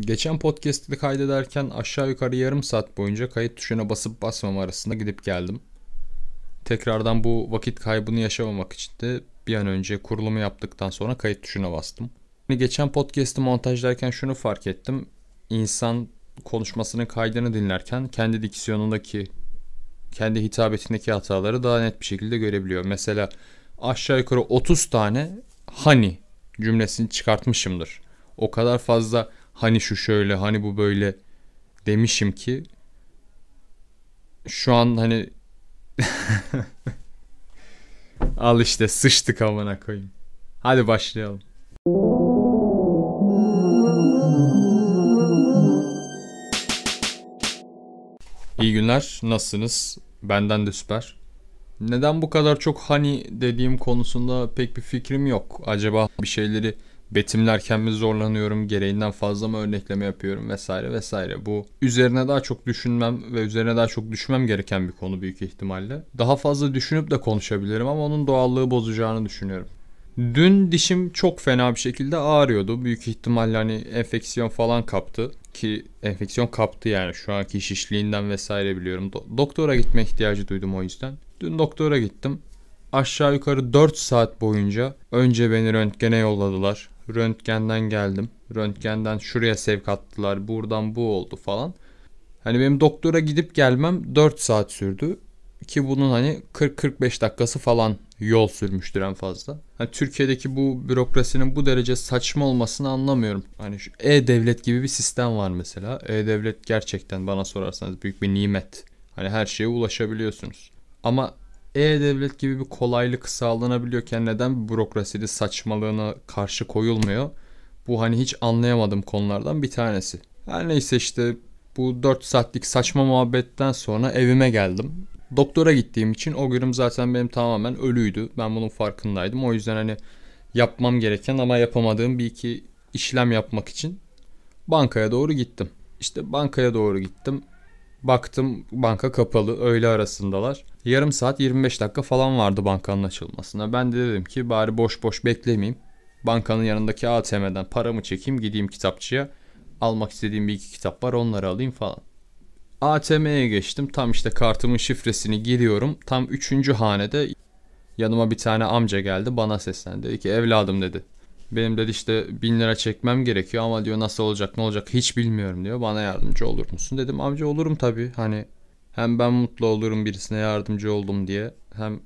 Geçen podcast'i kaydederken aşağı yukarı yarım saat boyunca kayıt tuşuna basıp basmam arasında gidip geldim. Tekrardan bu vakit kaybını yaşamamak için de bir an önce kurulumu yaptıktan sonra kayıt tuşuna bastım. Geçen podcast'i montajlarken şunu fark ettim. İnsan konuşmasının kaydını dinlerken kendi diksiyonundaki, kendi hitabetindeki hataları daha net bir şekilde görebiliyor. Mesela aşağı yukarı 30 tane hani cümlesini çıkartmışımdır. O kadar fazla hani şu şöyle hani bu böyle demişim ki şu an hani al işte sıçtık amına koyayım. Hadi başlayalım. İyi günler. Nasılsınız? Benden de süper. Neden bu kadar çok hani dediğim konusunda pek bir fikrim yok. Acaba bir şeyleri betimlerken mi zorlanıyorum, gereğinden fazla mı örnekleme yapıyorum vesaire vesaire. Bu üzerine daha çok düşünmem ve üzerine daha çok düşmem gereken bir konu büyük ihtimalle. Daha fazla düşünüp de konuşabilirim ama onun doğallığı bozacağını düşünüyorum. Dün dişim çok fena bir şekilde ağrıyordu. Büyük ihtimalle hani enfeksiyon falan kaptı ki enfeksiyon kaptı yani şu anki şişliğinden vesaire biliyorum. Do- doktora gitme ihtiyacı duydum o yüzden. Dün doktora gittim. Aşağı yukarı 4 saat boyunca önce beni röntgene yolladılar. Röntgenden geldim. Röntgenden şuraya sevk attılar. Buradan bu oldu falan. Hani benim doktora gidip gelmem 4 saat sürdü. Ki bunun hani 40-45 dakikası falan yol sürmüştür en fazla. Hani Türkiye'deki bu bürokrasinin bu derece saçma olmasını anlamıyorum. Hani şu e-devlet gibi bir sistem var mesela. E-devlet gerçekten bana sorarsanız büyük bir nimet. Hani her şeye ulaşabiliyorsunuz. Ama e-devlet gibi bir kolaylık sağlanabiliyorken neden bürokrasili saçmalığına karşı koyulmuyor? Bu hani hiç anlayamadığım konulardan bir tanesi. Her neyse işte bu 4 saatlik saçma muhabbetten sonra evime geldim. Doktora gittiğim için o günüm zaten benim tamamen ölüydü. Ben bunun farkındaydım. O yüzden hani yapmam gereken ama yapamadığım bir iki işlem yapmak için bankaya doğru gittim. İşte bankaya doğru gittim. Baktım banka kapalı öğle arasındalar yarım saat 25 dakika falan vardı bankanın açılmasına. Ben de dedim ki bari boş boş beklemeyeyim. Bankanın yanındaki ATM'den paramı çekeyim gideyim kitapçıya. Almak istediğim bir iki kitap var onları alayım falan. ATM'ye geçtim. Tam işte kartımın şifresini giriyorum. Tam üçüncü hanede yanıma bir tane amca geldi bana seslendi. Dedi ki evladım dedi. Benim dedi işte bin lira çekmem gerekiyor ama diyor nasıl olacak ne olacak hiç bilmiyorum diyor. Bana yardımcı olur musun? Dedim amca olurum tabii. Hani hem ben mutlu olurum birisine yardımcı oldum diye hem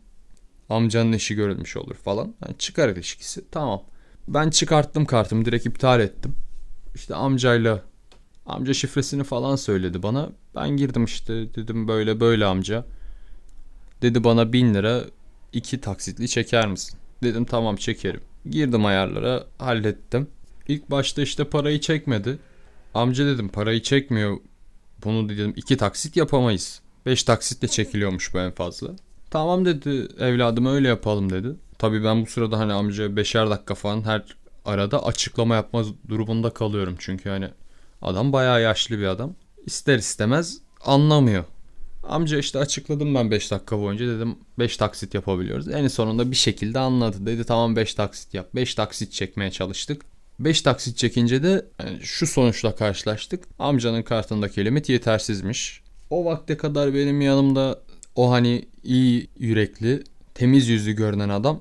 amcanın işi görülmüş olur falan. Yani çıkar ilişkisi tamam. Ben çıkarttım kartımı direkt iptal ettim. İşte amcayla amca şifresini falan söyledi bana. Ben girdim işte dedim böyle böyle amca. Dedi bana bin lira iki taksitli çeker misin? Dedim tamam çekerim. Girdim ayarlara hallettim. İlk başta işte parayı çekmedi. Amca dedim parayı çekmiyor bunu dedim iki taksit yapamayız. Beş taksitle çekiliyormuş bu en fazla. Tamam dedi evladım öyle yapalım dedi. Tabii ben bu sırada hani amca beşer dakika falan her arada açıklama yapma durumunda kalıyorum. Çünkü hani adam bayağı yaşlı bir adam. İster istemez anlamıyor. Amca işte açıkladım ben 5 dakika boyunca dedim 5 taksit yapabiliyoruz. En sonunda bir şekilde anladı. Dedi tamam 5 taksit yap. 5 taksit çekmeye çalıştık. 5 taksit çekince de şu sonuçla karşılaştık. Amcanın kartındaki limit yetersizmiş. O vakte kadar benim yanımda o hani iyi yürekli, temiz yüzlü görünen adam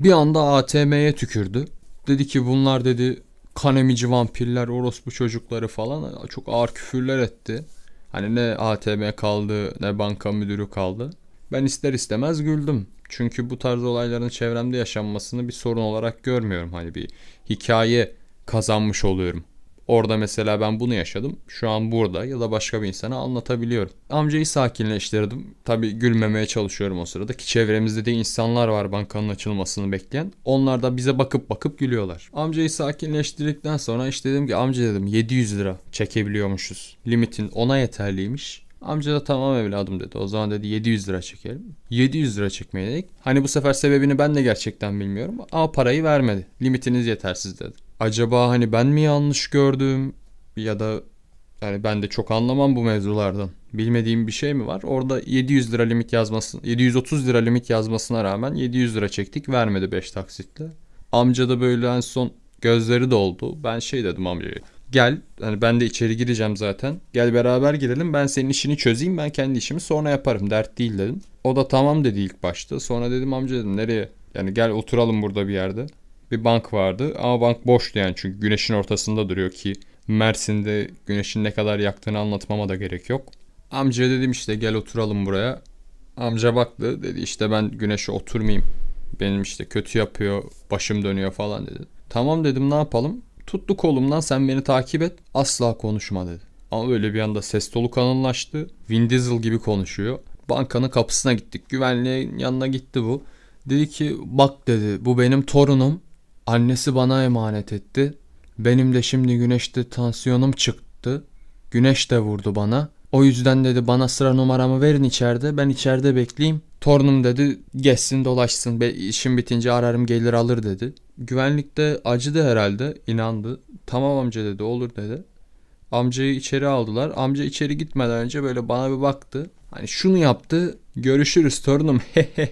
bir anda ATM'ye tükürdü. Dedi ki bunlar dedi kanemici vampirler, orospu çocukları falan çok ağır küfürler etti. Hani ne ATM kaldı ne banka müdürü kaldı. Ben ister istemez güldüm. Çünkü bu tarz olayların çevremde yaşanmasını bir sorun olarak görmüyorum. Hani bir hikaye kazanmış oluyorum. Orada mesela ben bunu yaşadım. Şu an burada ya da başka bir insana anlatabiliyorum. Amcayı sakinleştirdim. Tabii gülmemeye çalışıyorum o sırada ki çevremizde de insanlar var bankanın açılmasını bekleyen. Onlar da bize bakıp bakıp gülüyorlar. Amcayı sakinleştirdikten sonra işte dedim ki amca dedim 700 lira çekebiliyormuşuz. Limitin ona yeterliymiş. Amca da tamam evladım dedi. O zaman dedi 700 lira çekelim. 700 lira çekmeye dedik. Hani bu sefer sebebini ben de gerçekten bilmiyorum. Ama parayı vermedi. Limitiniz yetersiz dedi. Acaba hani ben mi yanlış gördüm? Ya da yani ben de çok anlamam bu mevzulardan. Bilmediğim bir şey mi var? Orada 700 lira limit yazmasın. 730 lira limit yazmasına rağmen 700 lira çektik vermedi 5 taksitle. Amca da böyle en son gözleri doldu. Ben şey dedim amcaya gel hani ben de içeri gireceğim zaten. Gel beraber girelim ben senin işini çözeyim ben kendi işimi sonra yaparım dert değil dedim. O da tamam dedi ilk başta. Sonra dedim amca dedim nereye? Yani gel oturalım burada bir yerde. Bir bank vardı ama bank boştu yani çünkü güneşin ortasında duruyor ki Mersin'de güneşin ne kadar yaktığını anlatmama da gerek yok. Amca dedim işte gel oturalım buraya. Amca baktı dedi işte ben güneşe oturmayayım. Benim işte kötü yapıyor, başım dönüyor falan dedi. Tamam dedim ne yapalım? Tuttu kolumdan sen beni takip et asla konuşma dedi. Ama böyle bir anda ses dolu kanınlaştı, Vin Diesel gibi konuşuyor. Bankanın kapısına gittik. Güvenliğin yanına gitti bu. Dedi ki bak dedi bu benim torunum. Annesi bana emanet etti. Benim de şimdi güneşte tansiyonum çıktı. Güneş de vurdu bana. O yüzden dedi bana sıra numaramı verin içeride. Ben içeride bekleyeyim. Torunum dedi geçsin dolaşsın. Be, işim bitince ararım gelir alır dedi. Güvenlikte acıdı herhalde. inandı. Tamam amca dedi olur dedi. Amcayı içeri aldılar. Amca içeri gitmeden önce böyle bana bir baktı. Hani şunu yaptı. Görüşürüz torunum.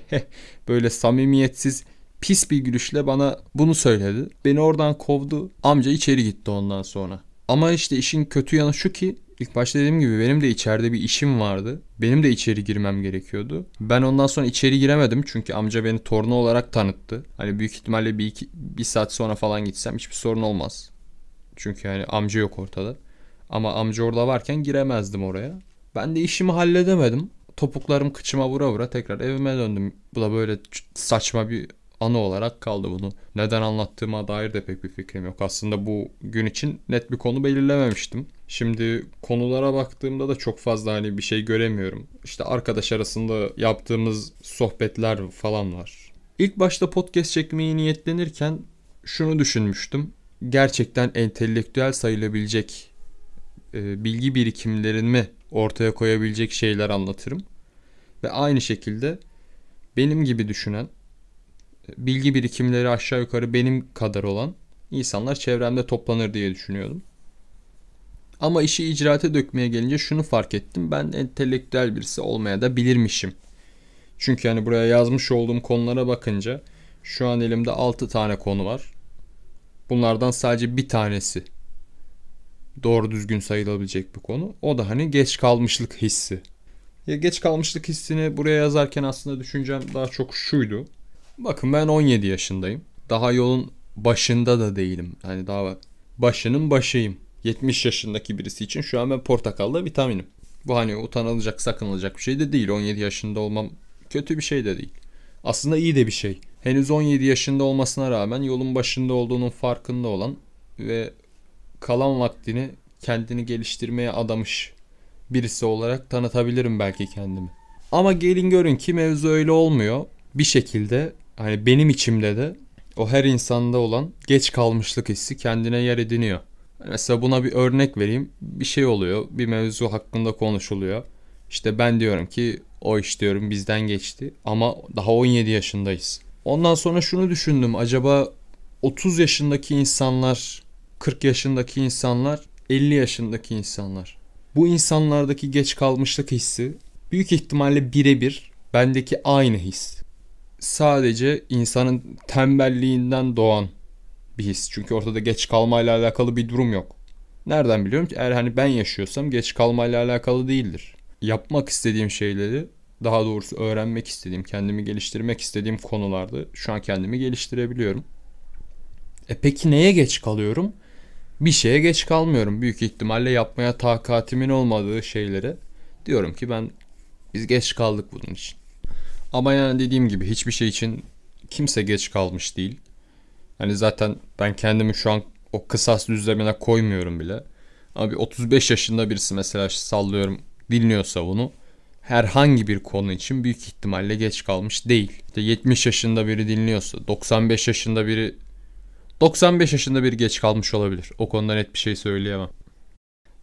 böyle samimiyetsiz pis bir gülüşle bana bunu söyledi. Beni oradan kovdu. Amca içeri gitti ondan sonra. Ama işte işin kötü yanı şu ki İlk başta dediğim gibi benim de içeride bir işim vardı. Benim de içeri girmem gerekiyordu. Ben ondan sonra içeri giremedim çünkü amca beni torna olarak tanıttı. Hani büyük ihtimalle bir, iki, bir saat sonra falan gitsem hiçbir sorun olmaz. Çünkü yani amca yok ortada. Ama amca orada varken giremezdim oraya. Ben de işimi halledemedim. Topuklarım kıçıma vura vura tekrar evime döndüm. Bu da böyle saçma bir anı olarak kaldı bunu. Neden anlattığıma dair de pek bir fikrim yok. Aslında bu gün için net bir konu belirlememiştim. Şimdi konulara baktığımda da çok fazla hani bir şey göremiyorum. İşte arkadaş arasında yaptığımız sohbetler falan var. İlk başta podcast çekmeyi niyetlenirken şunu düşünmüştüm. Gerçekten entelektüel sayılabilecek e, bilgi birikimlerimi ortaya koyabilecek şeyler anlatırım. Ve aynı şekilde benim gibi düşünen, e, bilgi birikimleri aşağı yukarı benim kadar olan insanlar çevremde toplanır diye düşünüyordum. Ama işi icraate dökmeye gelince şunu fark ettim. Ben entelektüel birisi olmaya da bilirmişim. Çünkü hani buraya yazmış olduğum konulara bakınca şu an elimde 6 tane konu var. Bunlardan sadece bir tanesi doğru düzgün sayılabilecek bir konu. O da hani geç kalmışlık hissi. Ya geç kalmışlık hissini buraya yazarken aslında düşüncem daha çok şuydu. Bakın ben 17 yaşındayım. Daha yolun başında da değilim. Yani daha başının başıyım. 70 yaşındaki birisi için şu an ben portakallı vitaminim. Bu hani utanılacak sakınılacak bir şey de değil. 17 yaşında olmam kötü bir şey de değil. Aslında iyi de bir şey. Henüz 17 yaşında olmasına rağmen yolun başında olduğunun farkında olan ve kalan vaktini kendini geliştirmeye adamış birisi olarak tanıtabilirim belki kendimi. Ama gelin görün ki mevzu öyle olmuyor. Bir şekilde hani benim içimde de o her insanda olan geç kalmışlık hissi kendine yer ediniyor. Mesela buna bir örnek vereyim. Bir şey oluyor, bir mevzu hakkında konuşuluyor. İşte ben diyorum ki o iş diyorum bizden geçti ama daha 17 yaşındayız. Ondan sonra şunu düşündüm. Acaba 30 yaşındaki insanlar, 40 yaşındaki insanlar, 50 yaşındaki insanlar. Bu insanlardaki geç kalmışlık hissi büyük ihtimalle birebir bendeki aynı his. Sadece insanın tembelliğinden doğan bir his. Çünkü ortada geç kalmayla alakalı bir durum yok. Nereden biliyorum ki? Eğer hani ben yaşıyorsam geç kalmayla alakalı değildir. Yapmak istediğim şeyleri daha doğrusu öğrenmek istediğim, kendimi geliştirmek istediğim konularda şu an kendimi geliştirebiliyorum. E peki neye geç kalıyorum? Bir şeye geç kalmıyorum. Büyük ihtimalle yapmaya takatimin olmadığı şeyleri diyorum ki ben biz geç kaldık bunun için. Ama yani dediğim gibi hiçbir şey için kimse geç kalmış değil. Hani zaten ben kendimi şu an o kısas düzlemine koymuyorum bile. Abi 35 yaşında birisi mesela sallıyorum dinliyorsa bunu herhangi bir konu için büyük ihtimalle geç kalmış değil. İşte 70 yaşında biri dinliyorsa, 95 yaşında biri 95 yaşında biri geç kalmış olabilir. O konuda net bir şey söyleyemem.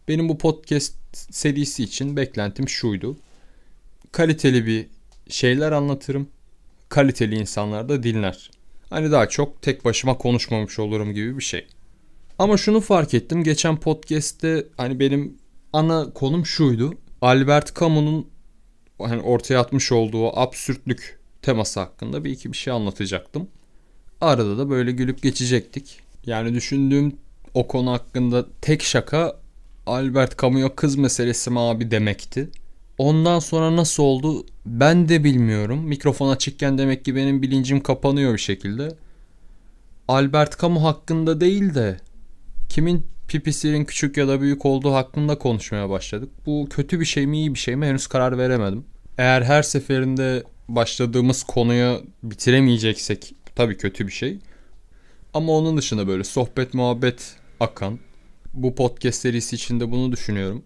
Benim bu podcast serisi için beklentim şuydu. Kaliteli bir şeyler anlatırım. Kaliteli insanlar da dinler. Hani daha çok tek başıma konuşmamış olurum gibi bir şey. Ama şunu fark ettim. Geçen podcast'te hani benim ana konum şuydu. Albert Camus'un hani ortaya atmış olduğu absürtlük teması hakkında bir iki bir şey anlatacaktım. Arada da böyle gülüp geçecektik. Yani düşündüğüm o konu hakkında tek şaka Albert Camus'a kız meselesi mi abi demekti. Ondan sonra nasıl oldu ben de bilmiyorum. Mikrofon açıkken demek ki benim bilincim kapanıyor bir şekilde. Albert Camus hakkında değil de kimin pipisinin küçük ya da büyük olduğu hakkında konuşmaya başladık. Bu kötü bir şey mi iyi bir şey mi henüz karar veremedim. Eğer her seferinde başladığımız konuya bitiremeyeceksek tabii kötü bir şey. Ama onun dışında böyle sohbet muhabbet akan bu podcast serisi içinde bunu düşünüyorum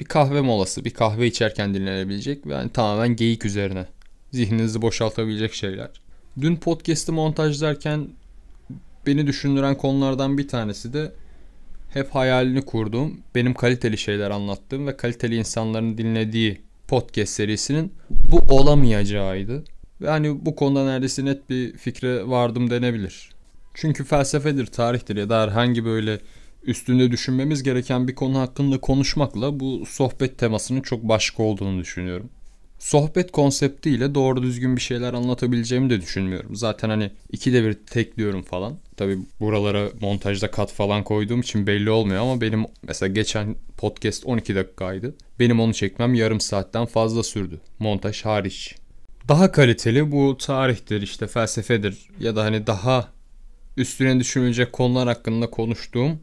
bir kahve molası, bir kahve içerken dinlenebilecek ve yani tamamen geyik üzerine zihninizi boşaltabilecek şeyler. Dün podcast'i montajlarken beni düşündüren konulardan bir tanesi de hep hayalini kurduğum, benim kaliteli şeyler anlattığım ve kaliteli insanların dinlediği podcast serisinin bu olamayacağıydı. Ve hani bu konuda neredeyse net bir fikre vardım denebilir. Çünkü felsefedir, tarihtir ya da herhangi böyle üstünde düşünmemiz gereken bir konu hakkında konuşmakla bu sohbet temasının çok başka olduğunu düşünüyorum. Sohbet konseptiyle doğru düzgün bir şeyler anlatabileceğimi de düşünmüyorum. Zaten hani iki de bir tek diyorum falan. Tabi buralara montajda kat falan koyduğum için belli olmuyor ama benim mesela geçen podcast 12 dakikaydı. Benim onu çekmem yarım saatten fazla sürdü. Montaj hariç. Daha kaliteli bu tarihtir işte felsefedir ya da hani daha üstüne düşünülecek konular hakkında konuştuğum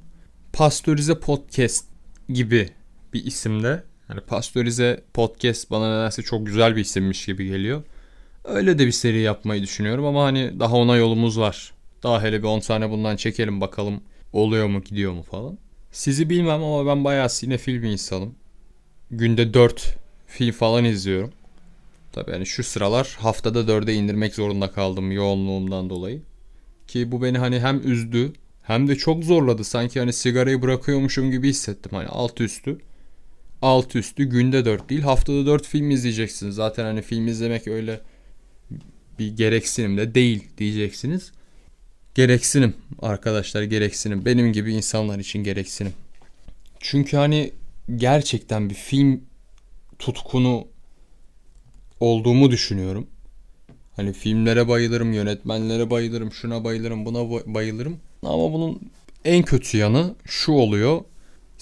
Pastörize Podcast gibi bir isimde. Yani Pastörize Podcast bana nedense çok güzel bir isimmiş gibi geliyor. Öyle de bir seri yapmayı düşünüyorum ama hani daha ona yolumuz var. Daha hele bir 10 tane bundan çekelim bakalım oluyor mu gidiyor mu falan. Sizi bilmem ama ben bayağı sinefil film insanım. Günde 4 film falan izliyorum. Tabii yani şu sıralar haftada 4'e indirmek zorunda kaldım yoğunluğumdan dolayı. Ki bu beni hani hem üzdü hem de çok zorladı. Sanki hani sigarayı bırakıyormuşum gibi hissettim. Hani alt üstü. Alt üstü günde 4 değil. Haftada 4 film izleyeceksiniz. Zaten hani film izlemek öyle bir gereksinim de değil diyeceksiniz. Gereksinim arkadaşlar gereksinim. Benim gibi insanlar için gereksinim. Çünkü hani gerçekten bir film tutkunu olduğumu düşünüyorum. Hani filmlere bayılırım, yönetmenlere bayılırım, şuna bayılırım, buna bayılırım. Ama bunun en kötü yanı şu oluyor.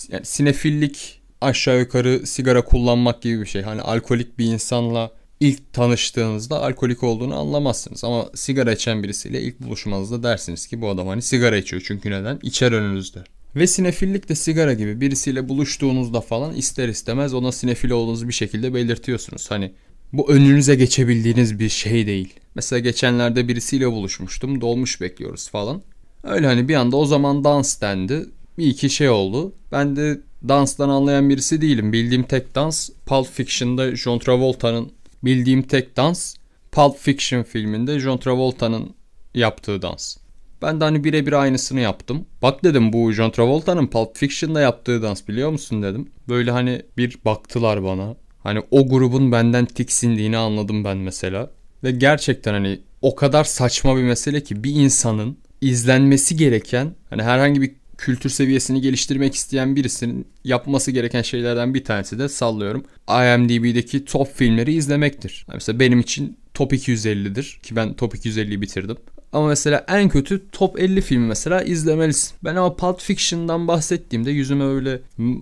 Yani sinefillik aşağı yukarı sigara kullanmak gibi bir şey. Hani alkolik bir insanla ilk tanıştığınızda alkolik olduğunu anlamazsınız. Ama sigara içen birisiyle ilk buluşmanızda dersiniz ki bu adam hani sigara içiyor. Çünkü neden? İçer önünüzde. Ve sinefillik de sigara gibi birisiyle buluştuğunuzda falan ister istemez ona sinefil olduğunuzu bir şekilde belirtiyorsunuz. Hani bu önünüze geçebildiğiniz bir şey değil. Mesela geçenlerde birisiyle buluşmuştum. Dolmuş bekliyoruz falan. Öyle hani bir anda o zaman dans dendi. Bir iki şey oldu. Ben de danstan anlayan birisi değilim. Bildiğim tek dans Pulp Fiction'da John Travolta'nın bildiğim tek dans Pulp Fiction filminde John Travolta'nın yaptığı dans. Ben de hani birebir aynısını yaptım. Bak dedim bu John Travolta'nın Pulp Fiction'da yaptığı dans biliyor musun dedim. Böyle hani bir baktılar bana. Hani o grubun benden tiksindiğini anladım ben mesela. Ve gerçekten hani o kadar saçma bir mesele ki bir insanın izlenmesi gereken hani herhangi bir kültür seviyesini geliştirmek isteyen birisinin yapması gereken şeylerden bir tanesi de sallıyorum. IMDb'deki top filmleri izlemektir. mesela benim için Top 250'dir ki ben Top 250'yi bitirdim. Ama mesela en kötü top 50 filmi mesela izlemelisin. Ben ama Pulp Fiction'dan bahsettiğimde yüzüme öyle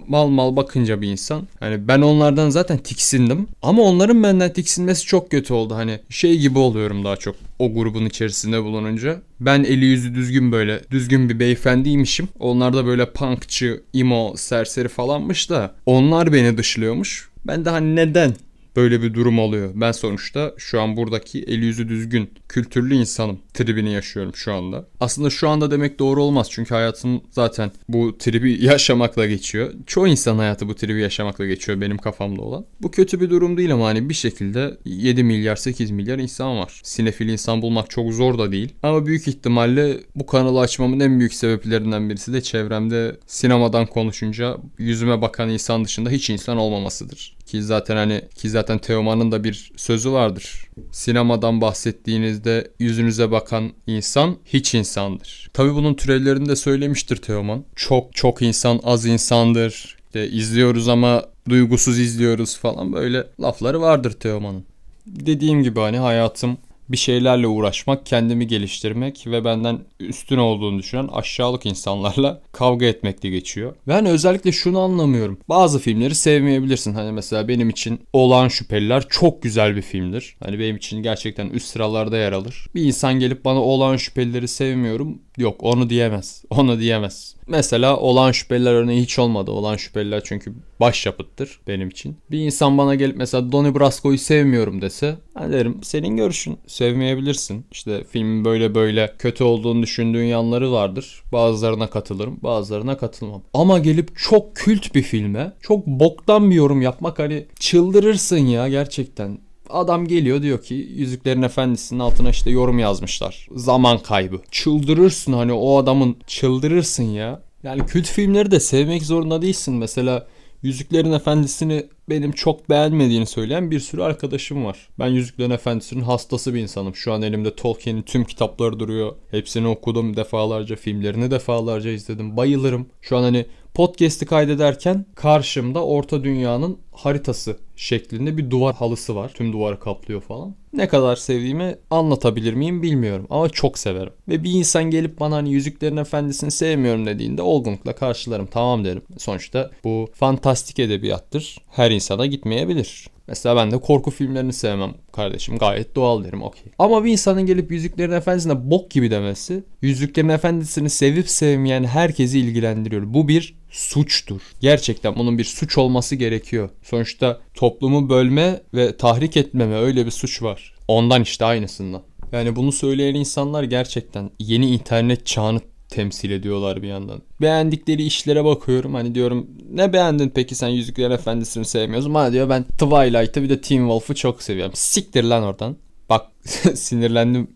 mal mal bakınca bir insan. Hani ben onlardan zaten tiksindim. Ama onların benden tiksinmesi çok kötü oldu. Hani şey gibi oluyorum daha çok o grubun içerisinde bulununca. Ben eli yüzü düzgün böyle düzgün bir beyefendiymişim. Onlar da böyle punkçı, emo, serseri falanmış da onlar beni dışlıyormuş. Ben daha neden böyle bir durum oluyor. Ben sonuçta şu an buradaki eli yüzü düzgün, kültürlü insanım tribini yaşıyorum şu anda. Aslında şu anda demek doğru olmaz çünkü hayatım zaten bu tribi yaşamakla geçiyor. Çoğu insan hayatı bu tribi yaşamakla geçiyor benim kafamda olan. Bu kötü bir durum değil ama hani bir şekilde 7 milyar 8 milyar insan var. Sinefil insan bulmak çok zor da değil. Ama büyük ihtimalle bu kanalı açmamın en büyük sebeplerinden birisi de çevremde sinemadan konuşunca yüzüme bakan insan dışında hiç insan olmamasıdır. Ki zaten hani ki zaten Teoman'ın da bir sözü vardır. Sinemadan bahsettiğinizde yüzünüze bakan insan hiç insandır. Tabi bunun türevlerini de söylemiştir Teoman. Çok çok insan az insandır. İşte izliyoruz ama duygusuz izliyoruz falan böyle lafları vardır Teoman'ın. Dediğim gibi hani hayatım bir şeylerle uğraşmak, kendimi geliştirmek ve benden üstün olduğunu düşünen aşağılık insanlarla kavga etmekle geçiyor. Ben hani özellikle şunu anlamıyorum. Bazı filmleri sevmeyebilirsin. Hani mesela benim için Olan Şüpheliler çok güzel bir filmdir. Hani benim için gerçekten üst sıralarda yer alır. Bir insan gelip bana Olan Şüphelileri sevmiyorum. Yok onu diyemez. Onu diyemez. Mesela olan şüpheliler örneği hiç olmadı. Olan şüpheliler çünkü başyapıttır benim için. Bir insan bana gelip mesela Donnie Brasco'yu sevmiyorum dese ben derim senin görüşün sevmeyebilirsin. İşte filmin böyle böyle kötü olduğunu düşündüğün yanları vardır. Bazılarına katılırım bazılarına katılmam. Ama gelip çok kült bir filme çok boktan bir yorum yapmak hani çıldırırsın ya gerçekten. Adam geliyor diyor ki Yüzüklerin Efendisi'nin altına işte yorum yazmışlar. Zaman kaybı. Çıldırırsın hani o adamın çıldırırsın ya. Yani kült filmleri de sevmek zorunda değilsin. Mesela Yüzüklerin Efendisi'ni benim çok beğenmediğini söyleyen bir sürü arkadaşım var. Ben Yüzüklerin Efendisi'nin hastası bir insanım. Şu an elimde Tolkien'in tüm kitapları duruyor. Hepsini okudum defalarca, filmlerini defalarca izledim. Bayılırım. Şu an hani podcast'i kaydederken karşımda Orta Dünya'nın haritası şeklinde bir duvar halısı var. Tüm duvarı kaplıyor falan. Ne kadar sevdiğimi anlatabilir miyim bilmiyorum ama çok severim. Ve bir insan gelip bana hani Yüzüklerin Efendisi'ni sevmiyorum dediğinde olgunlukla karşılarım tamam derim. Sonuçta bu fantastik edebiyattır. Her insana gitmeyebilir. Mesela ben de korku filmlerini sevmem kardeşim. Gayet doğal derim okey. Ama bir insanın gelip Yüzüklerin Efendisi'ne bok gibi demesi Yüzüklerin Efendisi'ni sevip sevmeyen herkesi ilgilendiriyor. Bu bir suçtur. Gerçekten bunun bir suç olması gerekiyor. Sonuçta toplumu bölme ve tahrik etmeme öyle bir suç var. Ondan işte aynısından. Yani bunu söyleyen insanlar gerçekten yeni internet çağını temsil ediyorlar bir yandan. Beğendikleri işlere bakıyorum. Hani diyorum ne beğendin peki sen Yüzükler Efendisi'ni sevmiyorsun. Bana diyor ben Twilight'ı bir de Teen Wolf'u çok seviyorum. Siktir lan oradan. Bak sinirlendim.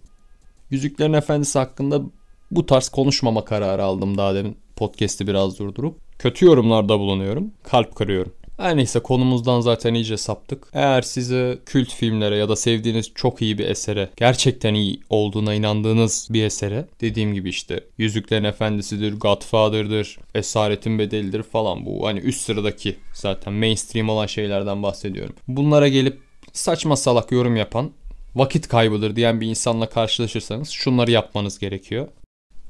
Yüzüklerin Efendisi hakkında bu tarz konuşmama kararı aldım daha demin. Podcast'i biraz durdurup kötü yorumlarda bulunuyorum. Kalp kırıyorum. Her neyse konumuzdan zaten iyice saptık. Eğer sizi kült filmlere ya da sevdiğiniz çok iyi bir esere, gerçekten iyi olduğuna inandığınız bir esere, dediğim gibi işte Yüzüklerin Efendisi'dir, Godfather'dır, Esaretin Bedeli'dir falan bu hani üst sıradaki zaten mainstream olan şeylerden bahsediyorum. Bunlara gelip saçma salak yorum yapan, vakit kaybıdır diyen bir insanla karşılaşırsanız şunları yapmanız gerekiyor.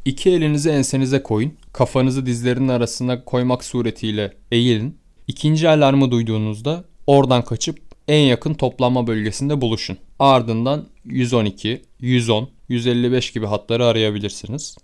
İki elinizi ensenize koyun kafanızı dizlerinin arasına koymak suretiyle eğilin. İkinci alarmı duyduğunuzda oradan kaçıp en yakın toplanma bölgesinde buluşun. Ardından 112, 110, 155 gibi hatları arayabilirsiniz.